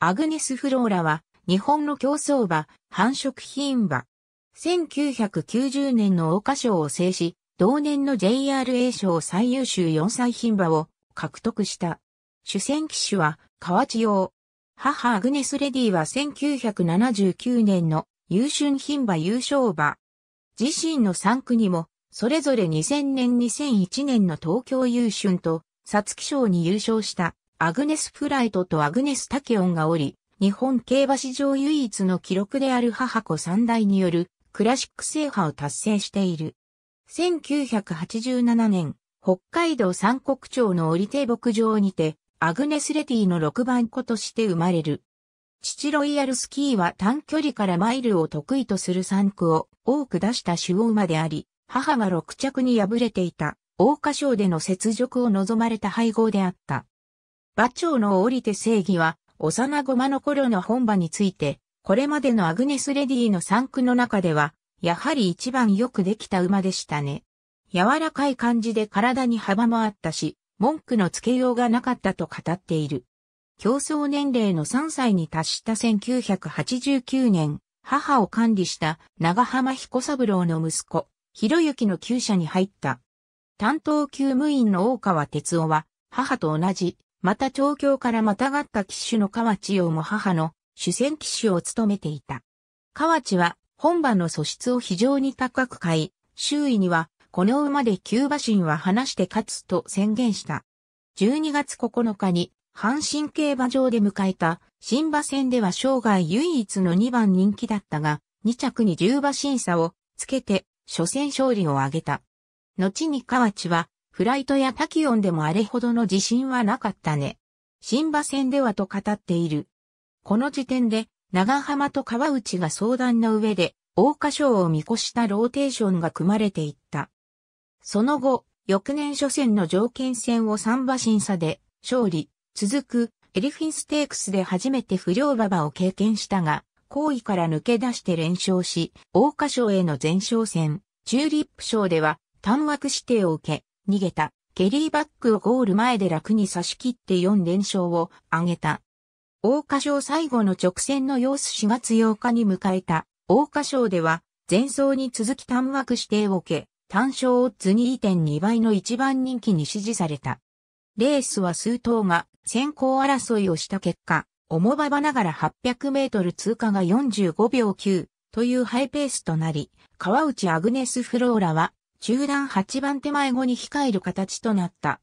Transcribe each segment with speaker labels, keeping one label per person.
Speaker 1: アグネス・フローラは、日本の競争馬、繁殖品馬。1990年の桜花賞を制し、同年の JRA 賞最優秀4歳品馬を獲得した。主戦騎手は、河内洋。母アグネス・レディは1979年の優春品馬優勝馬。自身の3区にも、それぞれ2000年2001年の東京優春と、つき賞に優勝したアグネス・フライトとアグネス・タケオンがおり、日本競馬史上唯一の記録である母子三代によるクラシック制覇を達成している。1987年、北海道三国町の折手牧場にて、アグネス・レティの6番子として生まれる。父ロイヤルスキーは短距離からマイルを得意とする産区を多く出した主王馬であり、母が6着に敗れていた、桜花賞での雪辱を望まれた配合であった。馬長の降りて正義は、幼駒の頃の本場について、これまでのアグネス・レディの産句の中では、やはり一番よくできた馬でしたね。柔らかい感じで体に幅もあったし、文句のつけようがなかったと語っている。競争年齢の3歳に達した1989年、母を管理した長浜彦三郎の息子、広之の厩舎に入った。担当厩務員の大川哲夫は、母と同じまた調教からまたがった騎手の河内洋も母の主戦騎手を務めていた。河内は本番の素質を非常に高く買い、周囲にはこの馬で急馬神は離して勝つと宣言した。12月9日に阪神競馬場で迎えた新馬戦では生涯唯一の2番人気だったが、2着に10馬審査をつけて初戦勝利を挙げた。後に河内はフライトやパキオンでもあれほどの自信はなかったね。新馬戦ではと語っている。この時点で、長浜と川内が相談の上で、大花賞を見越したローテーションが組まれていった。その後、翌年初戦の条件戦を3馬審査で勝利、続くエリフィンステークスで初めて不良馬場を経験したが、後位から抜け出して連勝し、大花賞への前哨戦、チューリップ賞では単枠指定を受け、逃げた、ゲリーバックをゴール前で楽に差し切って4連勝を挙げた。大花賞最後の直線の様子4月8日に迎えた大花賞では前走に続き単枠指定を受け、単勝オッズ2.2倍の一番人気に支持された。レースは数頭が先行争いをした結果、重馬場ながら800メートル通過が45秒9というハイペースとなり、川内アグネス・フローラは中段8番手前後に控える形となった。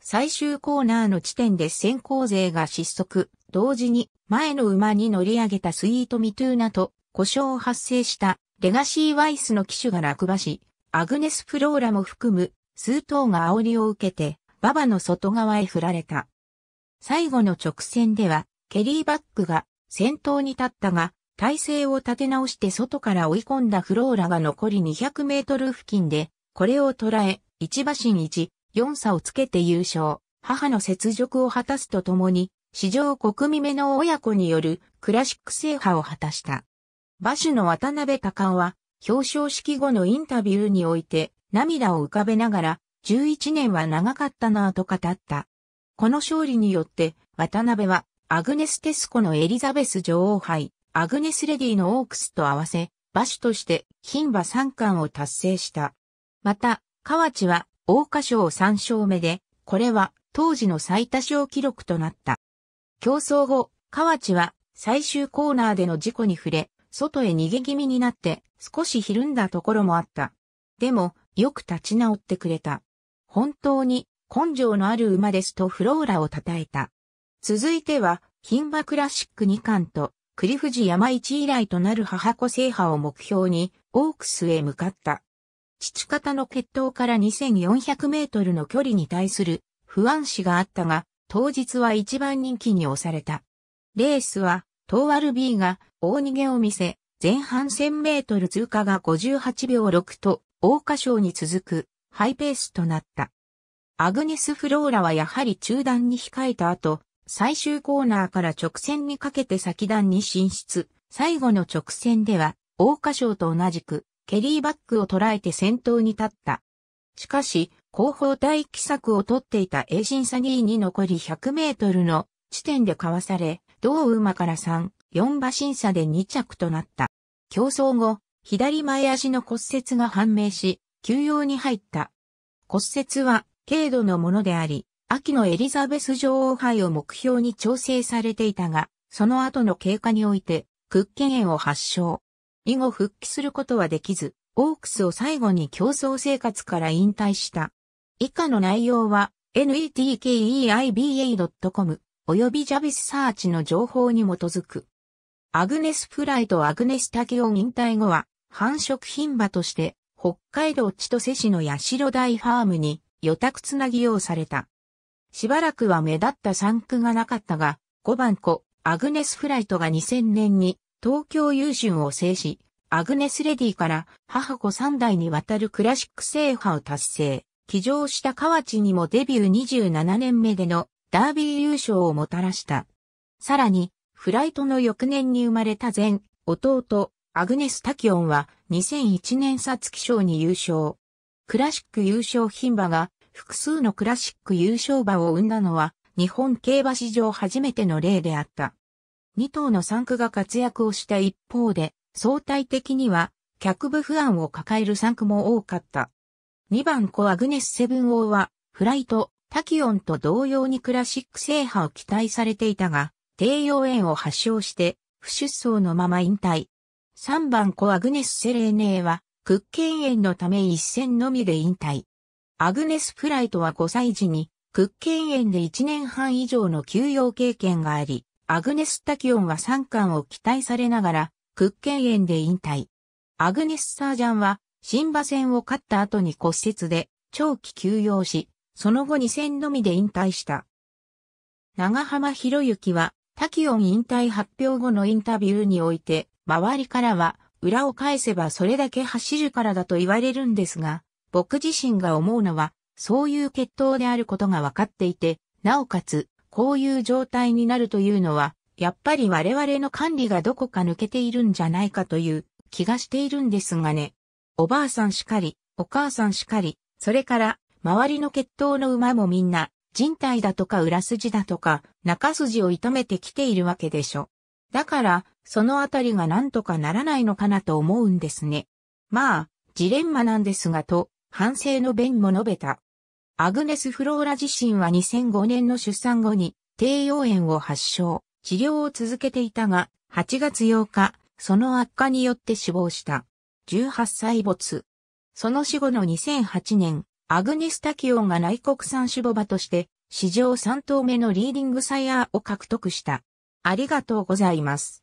Speaker 1: 最終コーナーの地点で先行勢が失速、同時に前の馬に乗り上げたスイートミトゥーナと故障発生したレガシーワイスの機種が落馬し、アグネス・フローラも含む数頭が煽りを受けて、馬場の外側へ振られた。最後の直線では、ケリーバックが先頭に立ったが、体勢を立て直して外から追い込んだフローラが残り200メートル付近で、これを捉え、一馬身1、4差をつけて優勝、母の雪辱を果たすとともに、史上国民目の親子によるクラシック制覇を果たした。馬主の渡辺隆夫は、表彰式後のインタビューにおいて、涙を浮かべながら、11年は長かったなぁと語った。この勝利によって、渡辺は、アグネス・テスコのエリザベス女王杯、アグネス・レディのオークスと合わせ、馬首として牝馬3冠を達成した。また、河内は大花賞3勝目で、これは当時の最多勝記録となった。競争後、河内は最終コーナーでの事故に触れ、外へ逃げ気味になって少しひるんだところもあった。でも、よく立ち直ってくれた。本当に根性のある馬ですとフローラを称えた。続いては、牝馬クラシック2冠と栗藤山一以来となる母子制覇を目標に、オークスへ向かった。父方の決闘から2400メートルの距離に対する不安視があったが、当日は一番人気に押された。レースは、トーアルビーが大逃げを見せ、前半1000メートル通過が58秒6と、大花賞に続くハイペースとなった。アグネス・フローラはやはり中断に控えた後、最終コーナーから直線にかけて先段に進出。最後の直線では、大花賞と同じく、ケリーバックを捉えて先頭に立った。しかし、後方大気策を取っていたエジンサニーに残り100メートルの地点でかわされ、同馬から3、4馬審査で2着となった。競争後、左前足の骨折が判明し、休養に入った。骨折は、軽度のものであり、秋のエリザベス女王杯を目標に調整されていたが、その後の経過において、屈腱炎を発症。以後復帰することはできず、オークスを最後に競争生活から引退した。以下の内容は、netkeiba.com 及びジャビスサーチの情報に基づく。アグネス・フライとアグネス・タケオン引退後は、繁殖牝馬として、北海道千歳市の八代大ファームに、予託つなぎ用された。しばらくは目立った産区がなかったが、5番子、アグネス・フライトが2000年に東京優春を制し、アグネス・レディから母子3代にわたるクラシック制覇を達成。騎乗した河内にもデビュー27年目でのダービー優勝をもたらした。さらに、フライトの翌年に生まれた前、弟、アグネス・タキオンは2001年ツキ賞に優勝。クラシック優勝牝馬が複数のクラシック優勝馬を生んだのは、日本競馬史上初めての例であった。2頭の3区が活躍をした一方で、相対的には、客部不安を抱える3区も多かった。2番コアグネス・セブン王は、フライト、タキオンと同様にクラシック制覇を期待されていたが、低用炎を発症して、不出走のまま引退。3番コアグネス・セレーネーは、屈腱炎のため一戦のみで引退。アグネス・フライトは5歳時に、クッケン園で1年半以上の休養経験があり、アグネス・タキオンは3冠を期待されながら、クッケン園で引退。アグネス・サージャンは、新馬戦を勝った後に骨折で、長期休養し、その後2戦のみで引退した。長浜博之は、タキオン引退発表後のインタビューにおいて、周りからは、裏を返せばそれだけ走るからだと言われるんですが、僕自身が思うのは、そういう血統であることが分かっていて、なおかつ、こういう状態になるというのは、やっぱり我々の管理がどこか抜けているんじゃないかという気がしているんですがね。おばあさんしかり、お母さんしかり、それから、周りの血統の馬もみんな、人体だとか裏筋だとか、中筋を痛めてきているわけでしょ。だから、そのあたりがなんとかならないのかなと思うんですね。まあ、ジレンマなんですがと、反省の弁も述べた。アグネス・フローラ自身は2005年の出産後に低用炎を発症、治療を続けていたが、8月8日、その悪化によって死亡した。18歳没。その死後の2008年、アグネス・タキオンが内国産種母場として、史上3頭目のリーディングサイヤーを獲得した。ありがとうございます。